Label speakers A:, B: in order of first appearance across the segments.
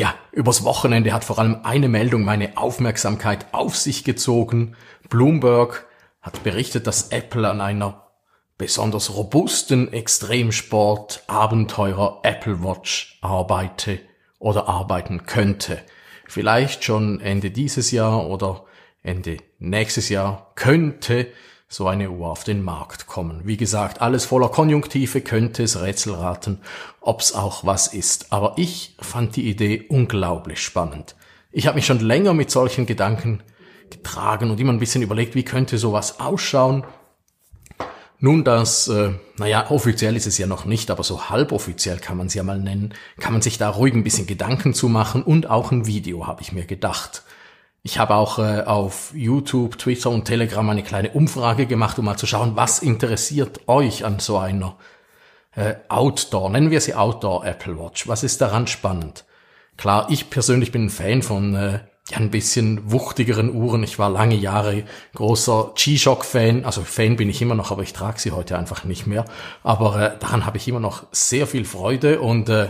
A: ja, übers Wochenende hat vor allem eine Meldung meine Aufmerksamkeit auf sich gezogen. Bloomberg hat berichtet, dass Apple an einer besonders robusten Extremsport-Abenteurer Apple Watch arbeite oder arbeiten könnte. Vielleicht schon Ende dieses Jahr oder Ende nächstes Jahr könnte so eine Uhr auf den Markt kommen. Wie gesagt, alles voller Konjunktive, könnte es Rätsel Rätselraten, ob's auch was ist. Aber ich fand die Idee unglaublich spannend. Ich habe mich schon länger mit solchen Gedanken getragen und immer ein bisschen überlegt, wie könnte sowas ausschauen. Nun, das, äh, naja, offiziell ist es ja noch nicht, aber so halboffiziell kann man es ja mal nennen, kann man sich da ruhig ein bisschen Gedanken zu machen und auch ein Video habe ich mir gedacht. Ich habe auch äh, auf YouTube, Twitter und Telegram eine kleine Umfrage gemacht, um mal zu schauen, was interessiert euch an so einer äh, Outdoor, nennen wir sie Outdoor Apple Watch. Was ist daran spannend? Klar, ich persönlich bin ein Fan von äh, ja, ein bisschen wuchtigeren Uhren. Ich war lange Jahre großer G-Shock-Fan. Also Fan bin ich immer noch, aber ich trage sie heute einfach nicht mehr. Aber äh, daran habe ich immer noch sehr viel Freude und äh,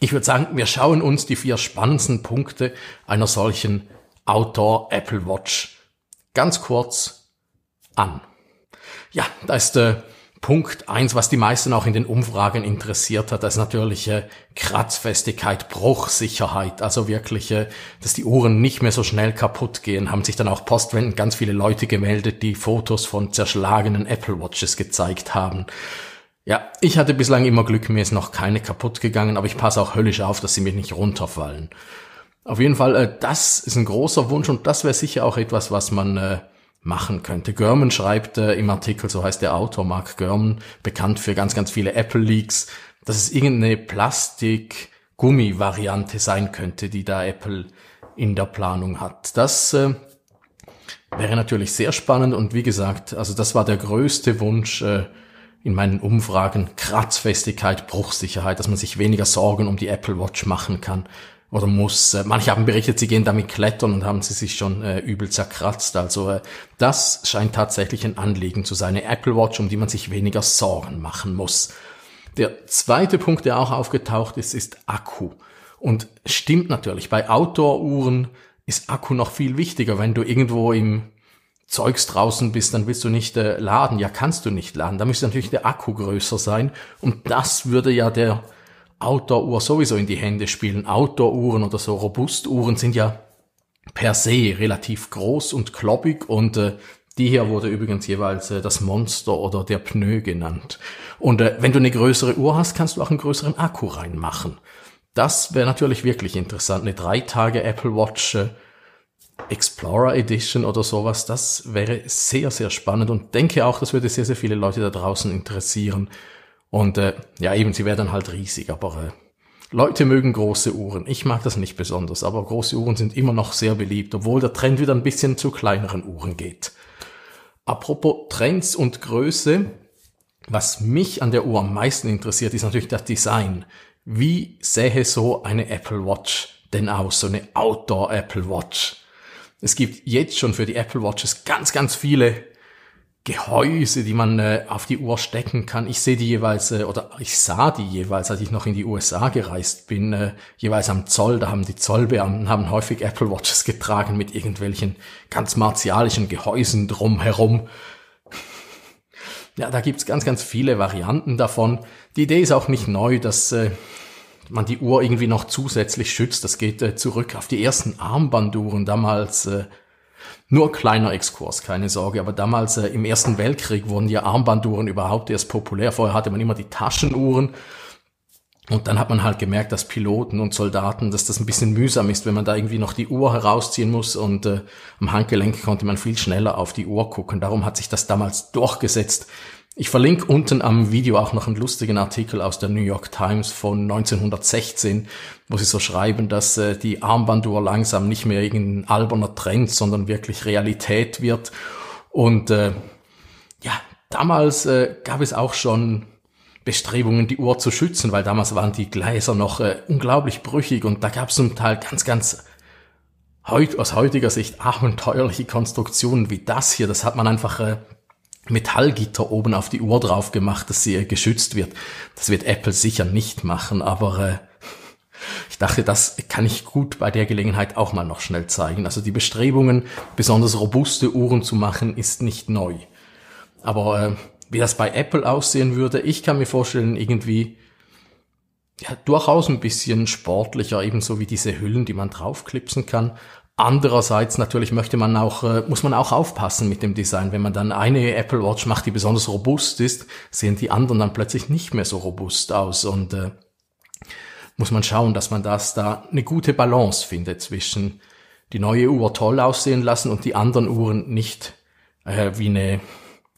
A: ich würde sagen, wir schauen uns die vier spannendsten Punkte einer solchen Outdoor Apple Watch ganz kurz an. Ja, da ist äh, Punkt eins, was die meisten auch in den Umfragen interessiert hat, das ist natürliche äh, Kratzfestigkeit, Bruchsicherheit, also wirkliche, äh, dass die Uhren nicht mehr so schnell kaputt gehen, haben sich dann auch postwendend ganz viele Leute gemeldet, die Fotos von zerschlagenen Apple Watches gezeigt haben. Ja, ich hatte bislang immer Glück, mir ist noch keine kaputt gegangen, aber ich passe auch höllisch auf, dass sie mir nicht runterfallen. Auf jeden Fall, äh, das ist ein großer Wunsch und das wäre sicher auch etwas, was man äh, machen könnte. Görman schreibt äh, im Artikel, so heißt der Autor Mark Görman, bekannt für ganz, ganz viele Apple-Leaks, dass es irgendeine Plastik-Gummi-Variante sein könnte, die da Apple in der Planung hat. Das äh, wäre natürlich sehr spannend und wie gesagt, also das war der größte Wunsch äh, in meinen Umfragen, Kratzfestigkeit, Bruchsicherheit, dass man sich weniger Sorgen um die Apple Watch machen kann oder muss. Äh, manche haben berichtet, sie gehen damit klettern und haben sie sich schon äh, übel zerkratzt. Also äh, das scheint tatsächlich ein Anliegen zu sein, eine Apple Watch, um die man sich weniger Sorgen machen muss. Der zweite Punkt, der auch aufgetaucht ist, ist Akku. Und stimmt natürlich, bei Outdoor-Uhren ist Akku noch viel wichtiger. Wenn du irgendwo im Zeugs draußen bist, dann willst du nicht äh, laden. Ja, kannst du nicht laden. Da müsste natürlich der Akku größer sein. Und das würde ja der Outdoor-Uhr sowieso in die Hände spielen. Outdoor-Uhren oder so Robustuhren sind ja per se relativ groß und kloppig und äh, die hier wurde übrigens jeweils äh, das Monster oder der Pneu genannt. Und äh, wenn du eine größere Uhr hast, kannst du auch einen größeren Akku reinmachen. Das wäre natürlich wirklich interessant. Eine drei Tage Apple Watch äh, Explorer Edition oder sowas, das wäre sehr, sehr spannend und denke auch, das würde sehr, sehr viele Leute da draußen interessieren. Und äh, ja, eben, sie wäre halt riesig, aber äh, Leute mögen große Uhren. Ich mag das nicht besonders, aber große Uhren sind immer noch sehr beliebt, obwohl der Trend wieder ein bisschen zu kleineren Uhren geht. Apropos Trends und Größe, was mich an der Uhr am meisten interessiert, ist natürlich das Design. Wie sähe so eine Apple Watch denn aus? So eine Outdoor Apple Watch. Es gibt jetzt schon für die Apple Watches ganz, ganz viele Gehäuse, die man äh, auf die Uhr stecken kann. Ich sehe die jeweils, äh, oder ich sah die jeweils, als ich noch in die USA gereist bin, äh, jeweils am Zoll, da haben die Zollbeamten haben häufig Apple Watches getragen mit irgendwelchen ganz martialischen Gehäusen drumherum. Ja, da gibt's ganz, ganz viele Varianten davon. Die Idee ist auch nicht neu, dass äh, man die Uhr irgendwie noch zusätzlich schützt. Das geht äh, zurück auf die ersten Armbanduhren damals. Äh, nur kleiner Exkurs, keine Sorge, aber damals äh, im Ersten Weltkrieg wurden ja Armbanduhren überhaupt erst populär. Vorher hatte man immer die Taschenuhren. Und dann hat man halt gemerkt, dass Piloten und Soldaten, dass das ein bisschen mühsam ist, wenn man da irgendwie noch die Uhr herausziehen muss und äh, am Handgelenk konnte man viel schneller auf die Uhr gucken. Darum hat sich das damals durchgesetzt, ich verlinke unten am Video auch noch einen lustigen Artikel aus der New York Times von 1916, wo sie so schreiben, dass äh, die Armbanduhr langsam nicht mehr irgendein alberner Trend, sondern wirklich Realität wird. Und äh, ja, damals äh, gab es auch schon Bestrebungen, die Uhr zu schützen, weil damals waren die Gläser noch äh, unglaublich brüchig und da gab es zum Teil ganz, ganz heut, aus heutiger Sicht abenteuerliche Konstruktionen wie das hier. Das hat man einfach äh, Metallgitter oben auf die Uhr drauf gemacht, dass sie äh, geschützt wird. Das wird Apple sicher nicht machen, aber äh, ich dachte, das kann ich gut bei der Gelegenheit auch mal noch schnell zeigen. Also die Bestrebungen, besonders robuste Uhren zu machen, ist nicht neu. Aber äh, wie das bei Apple aussehen würde, ich kann mir vorstellen, irgendwie ja, durchaus ein bisschen sportlicher, ebenso wie diese Hüllen, die man draufklipsen kann. Andererseits natürlich möchte man auch, äh, muss man auch aufpassen mit dem Design. Wenn man dann eine Apple Watch macht, die besonders robust ist, sehen die anderen dann plötzlich nicht mehr so robust aus und äh, muss man schauen, dass man das da eine gute Balance findet zwischen die neue Uhr toll aussehen lassen und die anderen Uhren nicht äh, wie eine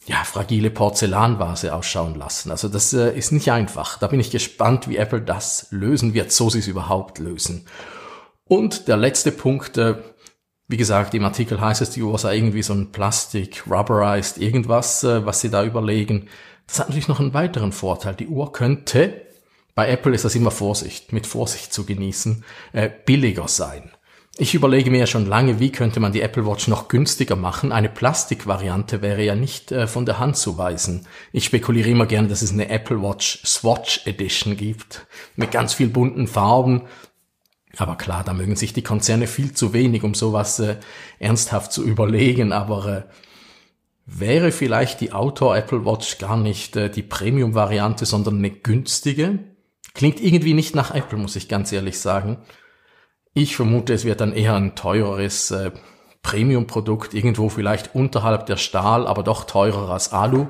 A: ja, fragile Porzellanvase ausschauen lassen. Also das äh, ist nicht einfach. Da bin ich gespannt, wie Apple das lösen wird, so sie es überhaupt lösen. Und der letzte Punkt, äh, wie gesagt, im Artikel heißt es, die USA irgendwie so ein Plastik, Rubberized, irgendwas, äh, was sie da überlegen. Das hat natürlich noch einen weiteren Vorteil. Die Uhr könnte, bei Apple ist das immer Vorsicht, mit Vorsicht zu genießen, äh, billiger sein. Ich überlege mir ja schon lange, wie könnte man die Apple Watch noch günstiger machen. Eine Plastikvariante wäre ja nicht äh, von der Hand zu weisen. Ich spekuliere immer gerne, dass es eine Apple Watch Swatch Edition gibt. Mit ganz viel bunten Farben, aber klar, da mögen sich die Konzerne viel zu wenig, um sowas äh, ernsthaft zu überlegen. Aber äh, wäre vielleicht die Outdoor Apple Watch gar nicht äh, die Premium-Variante, sondern eine günstige? Klingt irgendwie nicht nach Apple, muss ich ganz ehrlich sagen. Ich vermute, es wird dann eher ein teureres äh, Premium-Produkt, irgendwo vielleicht unterhalb der Stahl, aber doch teurer als Alu.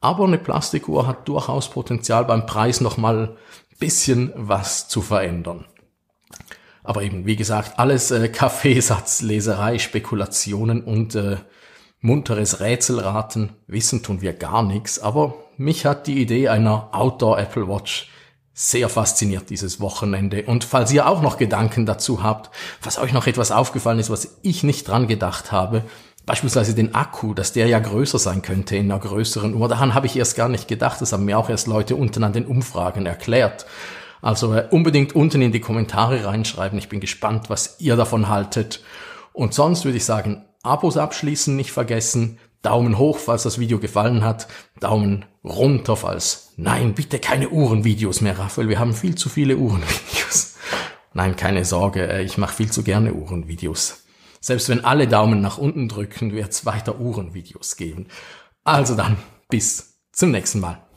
A: Aber eine Plastikuhr hat durchaus Potenzial beim Preis nochmal bisschen was zu verändern. Aber eben, wie gesagt, alles äh, Kaffeesatzleserei, Spekulationen und äh, munteres Rätselraten. Wissen tun wir gar nichts, aber mich hat die Idee einer Outdoor Apple Watch sehr fasziniert dieses Wochenende. Und falls ihr auch noch Gedanken dazu habt, was euch noch etwas aufgefallen ist, was ich nicht dran gedacht habe, beispielsweise den Akku, dass der ja größer sein könnte in einer größeren Uhr, daran habe ich erst gar nicht gedacht. Das haben mir auch erst Leute unten an den Umfragen erklärt. Also äh, unbedingt unten in die Kommentare reinschreiben. Ich bin gespannt, was ihr davon haltet. Und sonst würde ich sagen, Abos abschließen nicht vergessen. Daumen hoch, falls das Video gefallen hat. Daumen runter, falls. Nein, bitte keine Uhrenvideos mehr, Raphael. Wir haben viel zu viele Uhrenvideos. Nein, keine Sorge. Äh, ich mache viel zu gerne Uhrenvideos. Selbst wenn alle Daumen nach unten drücken, wird es weiter Uhrenvideos geben. Also dann, bis zum nächsten Mal.